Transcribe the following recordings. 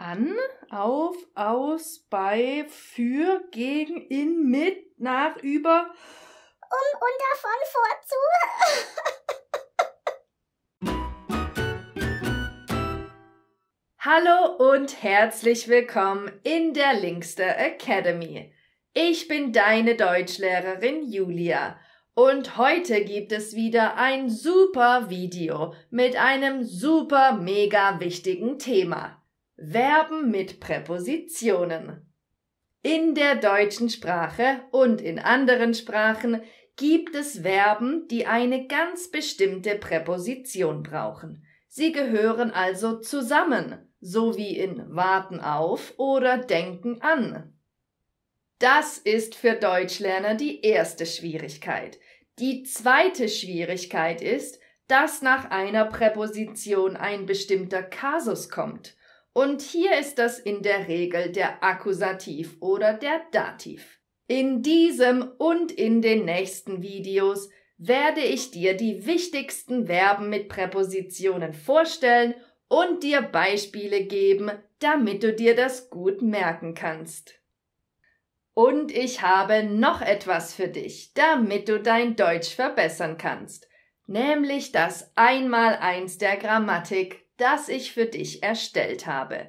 an, auf, aus, bei, für, gegen, in, mit, nach, über, um, und davon vorzu. Hallo und herzlich willkommen in der Linkster Academy. Ich bin deine Deutschlehrerin Julia und heute gibt es wieder ein super Video mit einem super mega wichtigen Thema. Verben mit Präpositionen. In der deutschen Sprache und in anderen Sprachen gibt es Verben, die eine ganz bestimmte Präposition brauchen. Sie gehören also zusammen, so wie in warten auf oder denken an. Das ist für Deutschlerner die erste Schwierigkeit. Die zweite Schwierigkeit ist, dass nach einer Präposition ein bestimmter Kasus kommt – und hier ist das in der Regel der Akkusativ oder der Dativ. In diesem und in den nächsten Videos werde ich dir die wichtigsten Verben mit Präpositionen vorstellen und dir Beispiele geben, damit du dir das gut merken kannst. Und ich habe noch etwas für dich, damit du dein Deutsch verbessern kannst, nämlich das Einmaleins der Grammatik das ich für dich erstellt habe.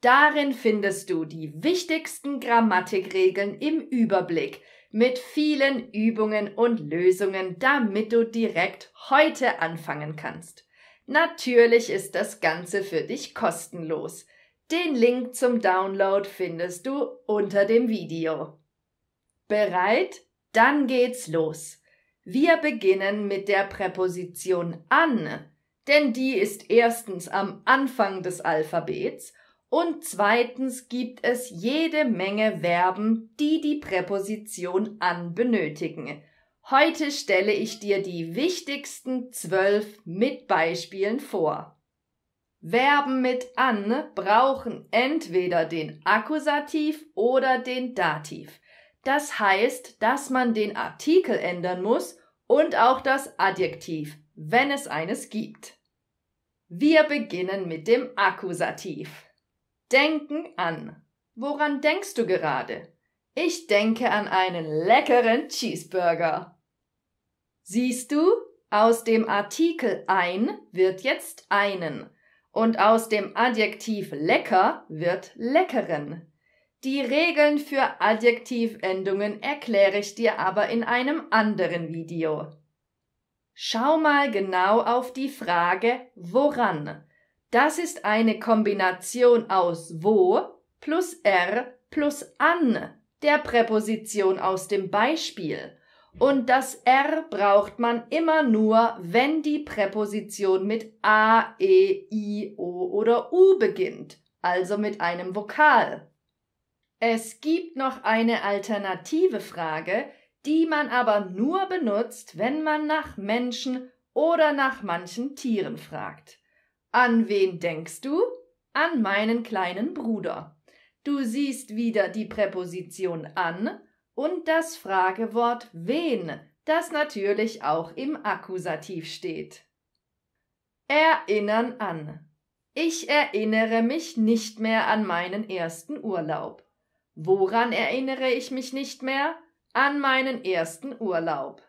Darin findest du die wichtigsten Grammatikregeln im Überblick mit vielen Übungen und Lösungen, damit du direkt heute anfangen kannst. Natürlich ist das Ganze für dich kostenlos. Den Link zum Download findest du unter dem Video. Bereit? Dann geht's los. Wir beginnen mit der Präposition an denn die ist erstens am Anfang des Alphabets und zweitens gibt es jede Menge Verben, die die Präposition an benötigen. Heute stelle ich dir die wichtigsten zwölf mit Beispielen vor. Verben mit an brauchen entweder den Akkusativ oder den Dativ. Das heißt, dass man den Artikel ändern muss und auch das Adjektiv, wenn es eines gibt. Wir beginnen mit dem Akkusativ. Denken an. Woran denkst du gerade? Ich denke an einen leckeren Cheeseburger. Siehst du, aus dem Artikel ein wird jetzt einen und aus dem Adjektiv lecker wird leckeren. Die Regeln für Adjektivendungen erkläre ich dir aber in einem anderen Video. Schau mal genau auf die Frage woran. Das ist eine Kombination aus wo plus er plus an, der Präposition aus dem Beispiel. Und das R braucht man immer nur, wenn die Präposition mit A, E, I, O oder U beginnt, also mit einem Vokal. Es gibt noch eine alternative Frage, die man aber nur benutzt, wenn man nach Menschen oder nach manchen Tieren fragt. An wen denkst du? An meinen kleinen Bruder. Du siehst wieder die Präposition an und das Fragewort wen, das natürlich auch im Akkusativ steht. Erinnern an. Ich erinnere mich nicht mehr an meinen ersten Urlaub. Woran erinnere ich mich nicht mehr? An meinen ersten Urlaub.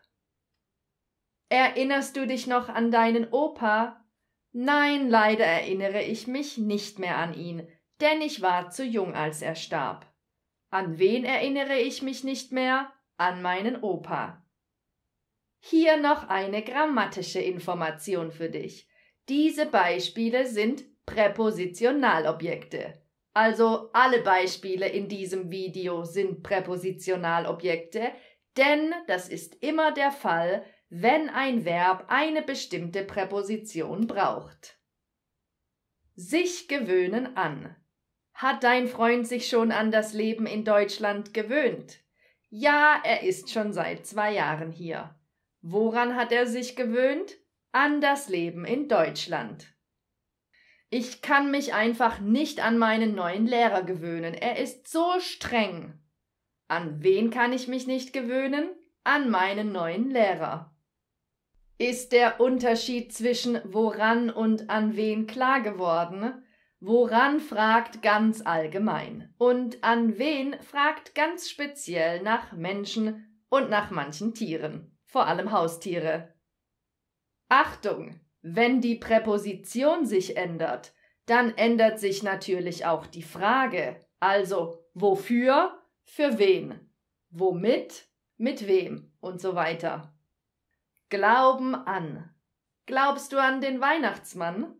Erinnerst du dich noch an deinen Opa? Nein, leider erinnere ich mich nicht mehr an ihn, denn ich war zu jung, als er starb. An wen erinnere ich mich nicht mehr? An meinen Opa. Hier noch eine grammatische Information für dich. Diese Beispiele sind Präpositionalobjekte. Also alle Beispiele in diesem Video sind Präpositionalobjekte, denn das ist immer der Fall, wenn ein Verb eine bestimmte Präposition braucht. Sich gewöhnen an. Hat dein Freund sich schon an das Leben in Deutschland gewöhnt? Ja, er ist schon seit zwei Jahren hier. Woran hat er sich gewöhnt? An das Leben in Deutschland. Ich kann mich einfach nicht an meinen neuen Lehrer gewöhnen. Er ist so streng. An wen kann ich mich nicht gewöhnen? An meinen neuen Lehrer. Ist der Unterschied zwischen woran und an wen klar geworden? Woran fragt ganz allgemein und an wen fragt ganz speziell nach Menschen und nach manchen Tieren, vor allem Haustiere. Achtung! Wenn die Präposition sich ändert, dann ändert sich natürlich auch die Frage. Also wofür, für wen, womit, mit wem und so weiter. Glauben an. Glaubst du an den Weihnachtsmann?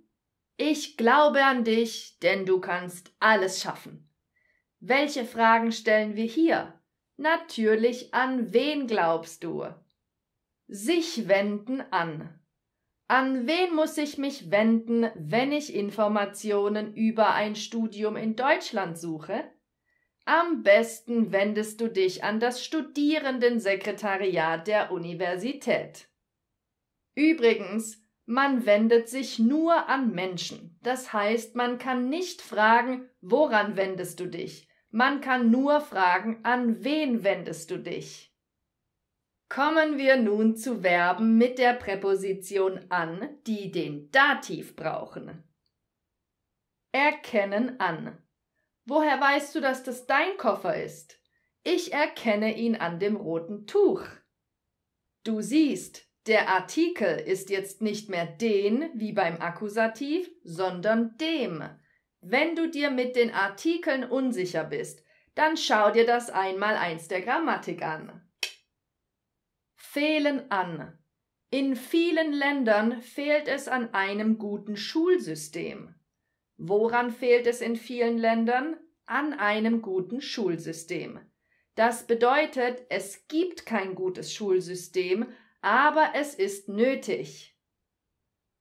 Ich glaube an dich, denn du kannst alles schaffen. Welche Fragen stellen wir hier? Natürlich an wen glaubst du? Sich wenden an. An wen muss ich mich wenden, wenn ich Informationen über ein Studium in Deutschland suche? Am besten wendest du dich an das Studierendensekretariat der Universität. Übrigens, man wendet sich nur an Menschen. Das heißt, man kann nicht fragen, woran wendest du dich? Man kann nur fragen, an wen wendest du dich? Kommen wir nun zu Verben mit der Präposition an, die den Dativ brauchen. Erkennen an. Woher weißt du, dass das dein Koffer ist? Ich erkenne ihn an dem roten Tuch. Du siehst, der Artikel ist jetzt nicht mehr den wie beim Akkusativ, sondern dem. Wenn du dir mit den Artikeln unsicher bist, dann schau dir das einmal eins der Grammatik an fehlen an. In vielen Ländern fehlt es an einem guten Schulsystem. Woran fehlt es in vielen Ländern? An einem guten Schulsystem. Das bedeutet, es gibt kein gutes Schulsystem, aber es ist nötig.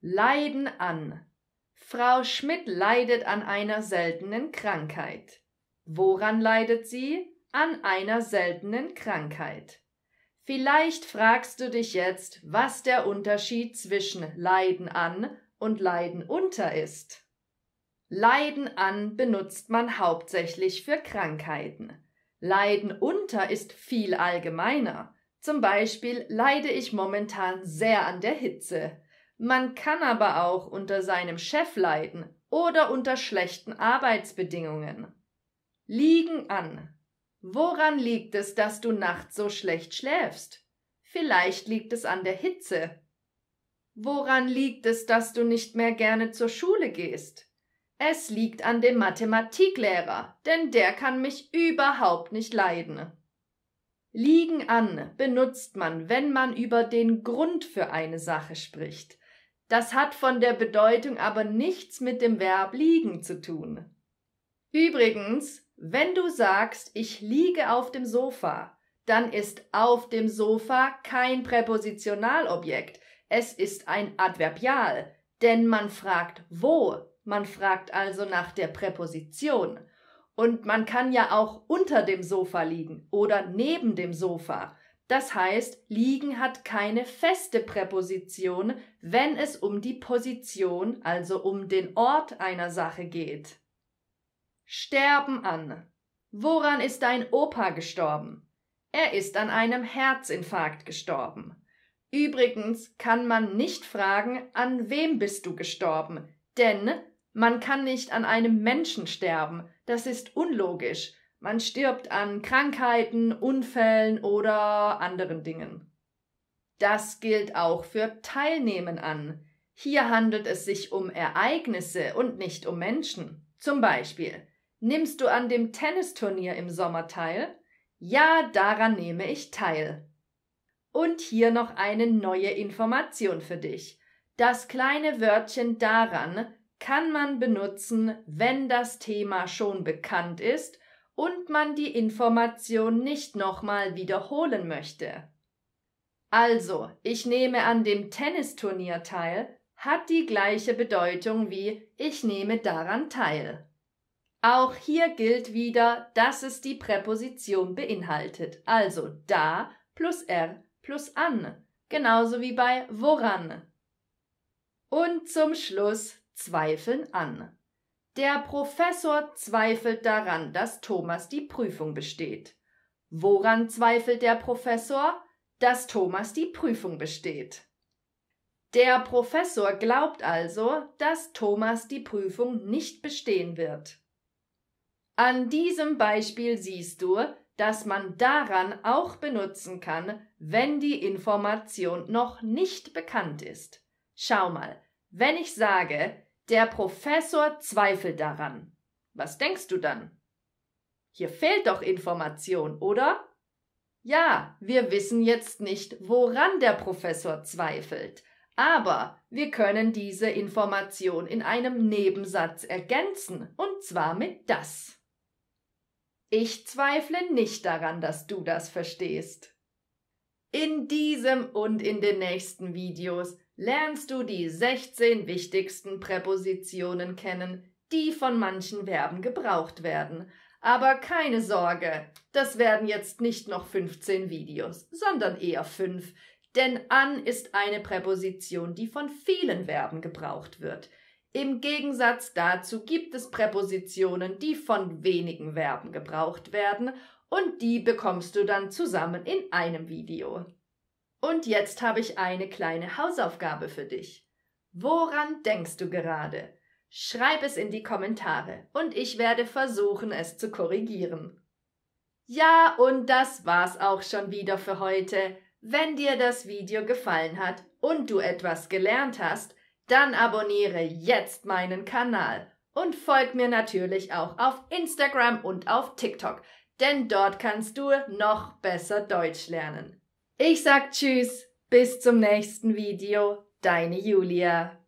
Leiden an. Frau Schmidt leidet an einer seltenen Krankheit. Woran leidet sie? An einer seltenen Krankheit. Vielleicht fragst du dich jetzt, was der Unterschied zwischen Leiden an und Leiden unter ist. Leiden an benutzt man hauptsächlich für Krankheiten. Leiden unter ist viel allgemeiner. Zum Beispiel leide ich momentan sehr an der Hitze. Man kann aber auch unter seinem Chef leiden oder unter schlechten Arbeitsbedingungen. Liegen an Woran liegt es, dass du nachts so schlecht schläfst? Vielleicht liegt es an der Hitze. Woran liegt es, dass du nicht mehr gerne zur Schule gehst? Es liegt an dem Mathematiklehrer, denn der kann mich überhaupt nicht leiden. Liegen an benutzt man, wenn man über den Grund für eine Sache spricht. Das hat von der Bedeutung aber nichts mit dem Verb liegen zu tun. Übrigens, wenn du sagst, ich liege auf dem Sofa, dann ist auf dem Sofa kein Präpositionalobjekt, es ist ein Adverbial, denn man fragt wo, man fragt also nach der Präposition. Und man kann ja auch unter dem Sofa liegen oder neben dem Sofa. Das heißt, liegen hat keine feste Präposition, wenn es um die Position, also um den Ort einer Sache geht. Sterben an. Woran ist dein Opa gestorben? Er ist an einem Herzinfarkt gestorben. Übrigens kann man nicht fragen, an wem bist du gestorben, denn man kann nicht an einem Menschen sterben, das ist unlogisch. Man stirbt an Krankheiten, Unfällen oder anderen Dingen. Das gilt auch für Teilnehmen an. Hier handelt es sich um Ereignisse und nicht um Menschen. Zum Beispiel Nimmst du an dem Tennisturnier im Sommer teil? Ja, daran nehme ich teil. Und hier noch eine neue Information für dich. Das kleine Wörtchen daran kann man benutzen, wenn das Thema schon bekannt ist und man die Information nicht nochmal wiederholen möchte. Also, ich nehme an dem Tennisturnier teil hat die gleiche Bedeutung wie ich nehme daran teil. Auch hier gilt wieder, dass es die Präposition beinhaltet, also da plus er plus an, genauso wie bei woran. Und zum Schluss zweifeln an. Der Professor zweifelt daran, dass Thomas die Prüfung besteht. Woran zweifelt der Professor? Dass Thomas die Prüfung besteht. Der Professor glaubt also, dass Thomas die Prüfung nicht bestehen wird. An diesem Beispiel siehst du, dass man daran auch benutzen kann, wenn die Information noch nicht bekannt ist. Schau mal, wenn ich sage, der Professor zweifelt daran, was denkst du dann? Hier fehlt doch Information, oder? Ja, wir wissen jetzt nicht, woran der Professor zweifelt, aber wir können diese Information in einem Nebensatz ergänzen, und zwar mit das. Ich zweifle nicht daran, dass du das verstehst. In diesem und in den nächsten Videos lernst du die 16 wichtigsten Präpositionen kennen, die von manchen Verben gebraucht werden. Aber keine Sorge, das werden jetzt nicht noch 15 Videos, sondern eher 5, denn an ist eine Präposition, die von vielen Verben gebraucht wird. Im Gegensatz dazu gibt es Präpositionen, die von wenigen Verben gebraucht werden, und die bekommst du dann zusammen in einem Video. Und jetzt habe ich eine kleine Hausaufgabe für dich. Woran denkst du gerade? Schreib es in die Kommentare und ich werde versuchen, es zu korrigieren. Ja, und das war's auch schon wieder für heute. Wenn dir das Video gefallen hat und du etwas gelernt hast, dann abonniere jetzt meinen Kanal und folg mir natürlich auch auf Instagram und auf TikTok, denn dort kannst du noch besser Deutsch lernen. Ich sag Tschüss, bis zum nächsten Video, deine Julia.